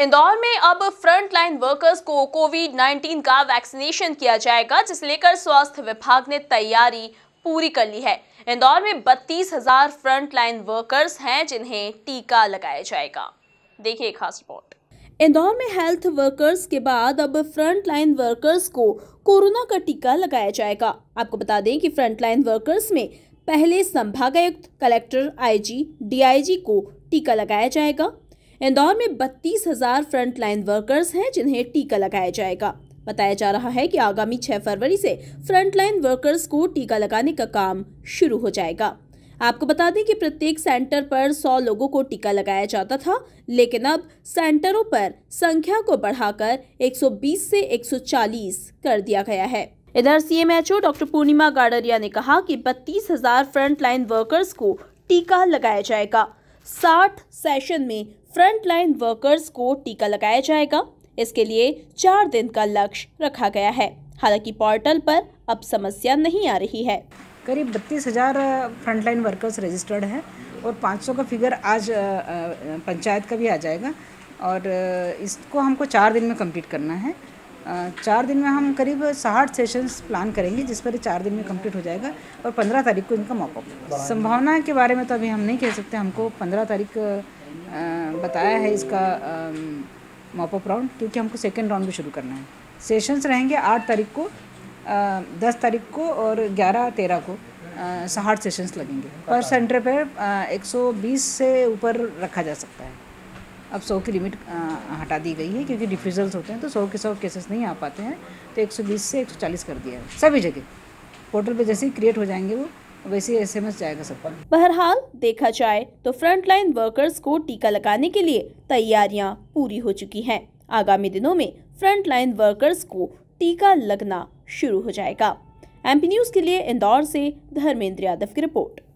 इंदौर में अब front line workers को कोविड 19 का वैक्सीनेशन किया जाएगा जिसे लेकर स्वास्थ्य विभाग ने तैयारी पूरी कर ली है इंदौर में बत्तीस हजार फ्रंट लाइन वर्कर्स हैं जिन्हें टीका लगाया जाएगा देखिए खास रिपोर्ट इंदौर में हेल्थ वर्कर्स के बाद अब फ्रंट लाइन वर्कर्स को कोरोना का टीका लगाया जाएगा आपको बता दें कि फ्रंट लाइन वर्कर्स में पहले संभागायुक्त कलेक्टर आईजी डीआईजी को टीका लगाया जाएगा इंदौर में बत्तीस हजार फ्रंटलाइन वर्कर्स हैं जिन्हें टीका लगाया जाएगा बताया जा रहा है कि आगामी 6 फरवरी से फ्रंटलाइन वर्कर्स को टीका लगाने का काम शुरू हो जाएगा आपको बता दें कि प्रत्येक सेंटर पर 100 लोगों को टीका लगाया जाता था लेकिन अब सेंटरों पर संख्या को बढ़ाकर 120 से 140 कर दिया गया है इधर सीएमएचओ डॉक्टर पूर्णिमा गाडरिया ने कहा कि बत्तीस हजार फ्रंटलाइन वर्कर्स को टीका लगाया जाएगा साठ सेशन में फ्रंटलाइन वर्कर्स को टीका लगाया जाएगा इसके लिए चार दिन का लक्ष्य रखा गया है हालांकि पोर्टल पर अब समस्या नहीं आ रही है करीब बत्तीस हज़ार फ्रंटलाइन वर्कर्स रजिस्टर्ड हैं और 500 का फिगर आज पंचायत का भी आ जाएगा और इसको हमको चार दिन में कंप्लीट करना है चार दिन में हम करीब साठ सेशंस प्लान करेंगे जिस पर चार दिन में कंप्लीट हो जाएगा और पंद्रह तारीख को इनका मौका संभावना के बारे में तो अभी हम नहीं कह सकते हमको पंद्रह तारीख बताया है इसका मॉपअप राउंड क्योंकि हमको सेकेंड राउंड भी शुरू करना है सेशंस रहेंगे आठ तारीख को दस तारीख को और ग्यारह तेरह को साठ सेशंस लगेंगे पर सेंटर पर बीस से ऊपर रखा जा सकता है अब सौ की लिमिट हटा दी गई है क्योंकि रिफ्यूजल्स होते हैं तो सौ के सौ केसेस नहीं आ पाते हैं तो 120 से 140 कर दिया है सभी जगह पोर्टल पे जैसे ही क्रिएट हो जाएंगे वो वैसे एस एम जाएगा सब पर बहरहाल देखा जाए तो फ्रंटलाइन वर्कर्स को टीका लगाने के लिए तैयारियां पूरी हो चुकी हैं आगामी दिनों में फ्रंटलाइन वर्कर्स को टीका लगना शुरू हो जाएगा एमपी न्यूज के लिए इंदौर से धर्मेंद्र यादव की रिपोर्ट